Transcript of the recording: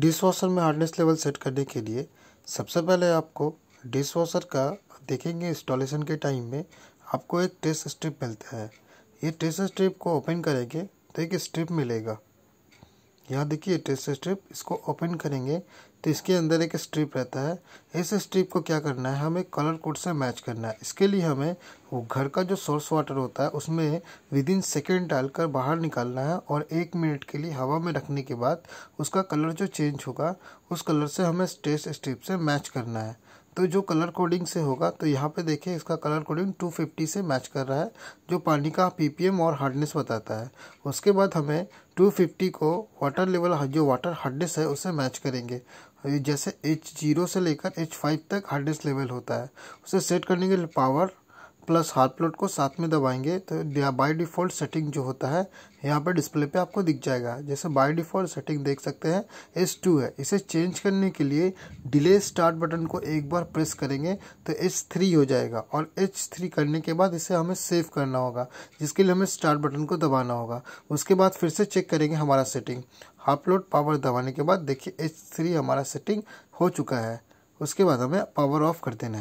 dish washer में hardness level set करने के लिए सबसे पहले आपको डिश वॉशर का देखेंगे इंस्टॉलेशन के टाइम में आपको एक टेस्ट स्ट्रिप मिलता है ये टेस्ट स्ट्रिप को ओपन करेंगे तो एक स्ट्रिप मिलेगा यहाँ देखिए टेस्ट स्ट्रिप इसको ओपन करेंगे तो इसके अंदर एक स्ट्रिप रहता है इस स्ट्रिप को क्या करना है हमें कलर कोड से मैच करना है इसके लिए हमें वो घर का जो सोर्स वाटर होता है उसमें विद इन सेकेंड डालकर बाहर निकालना है और एक मिनट के लिए हवा में रखने के बाद उसका कलर जो चेंज होगा उस कलर से हमें टेस्ट स्ट्रिप से मैच करना है तो जो कलर कोडिंग से होगा तो यहाँ पे देखिए इसका कलर कोडिंग 250 से मैच कर रहा है जो पानी का पीपीएम और हार्डनेस बताता है उसके बाद हमें 250 को वाटर लेवल जो वाटर हार्डनेस है उसे मैच करेंगे जैसे एच जीरो से लेकर एच फाइव तक हार्डनेस लेवल होता है उसे सेट करने के लिए पावर प्लस हार्ट प्लॉट को साथ में दबाएंगे तो बाय डिफ़ॉल्ट सेटिंग जो होता है यहाँ पर डिस्प्ले पे आपको दिख जाएगा जैसे बाय डिफ़ॉल्ट सेटिंग देख सकते हैं एस टू है इसे चेंज करने के लिए डिले स्टार्ट बटन को एक बार प्रेस करेंगे तो एच थ्री हो जाएगा और एच थ्री करने के बाद इसे हमें सेव करना होगा जिसके लिए हमें स्टार्ट बटन को दबाना होगा उसके बाद फिर से चेक करेंगे हमारा सेटिंग लोड पावर दबाने के बाद देखिए एच थ्री हमारा सेटिंग हो चुका है उसके बाद हमें पावर ऑफ कर देना है